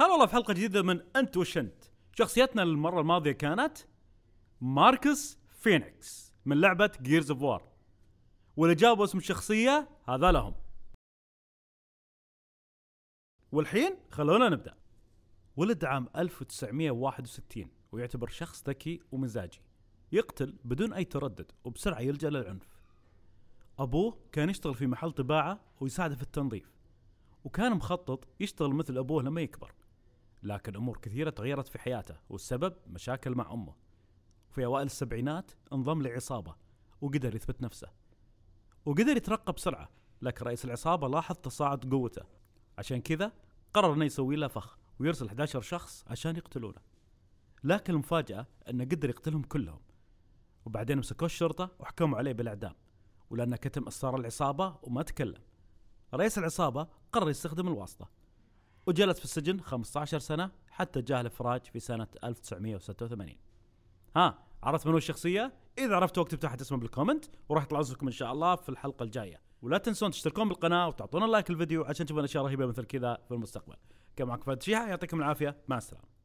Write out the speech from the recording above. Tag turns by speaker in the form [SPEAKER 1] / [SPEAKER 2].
[SPEAKER 1] هلا والله في حلقه جديده من انت وشنت شخصيتنا المره الماضيه كانت ماركس فينيكس من لعبه جيرز اوف وار واللي جابوا اسم الشخصيه هذا لهم والحين خلونا نبدا ولد عام 1961 ويعتبر شخص ذكي ومزاجي يقتل بدون اي تردد وبسرعه يلجا للعنف ابوه كان يشتغل في محل طباعه ويساعده في التنظيف وكان مخطط يشتغل مثل ابوه لما يكبر لكن امور كثيره تغيرت في حياته والسبب مشاكل مع امه في اوائل السبعينات انضم لعصابه وقدر يثبت نفسه وقدر يترقى بسرعه لكن رئيس العصابه لاحظ تصاعد قوته عشان كذا قرر انه يسوي له فخ ويرسل 11 شخص عشان يقتلونه لكن المفاجاه انه قدر يقتلهم كلهم وبعدين مسكوه الشرطه وحكموا عليه بالاعدام ولانه كتم اسرار العصابه وما تكلم رئيس العصابه قرر يستخدم الواسطه وجلس في السجن 15 سنة حتى جاه الإفراج في سنة 1986 ها عرفت من هو الشخصية؟ إذا عرفت اكتب تحت اسمه بالكومنت وراح يطلع لكم إن شاء الله في الحلقة الجاية ولا تنسون تشتركون بالقناة وتعطونا لايك الفيديو عشان تشوفون أشياء رهيبة مثل كذا في المستقبل كان معكم فهد شيحة يعطيكم العافية مع السلامة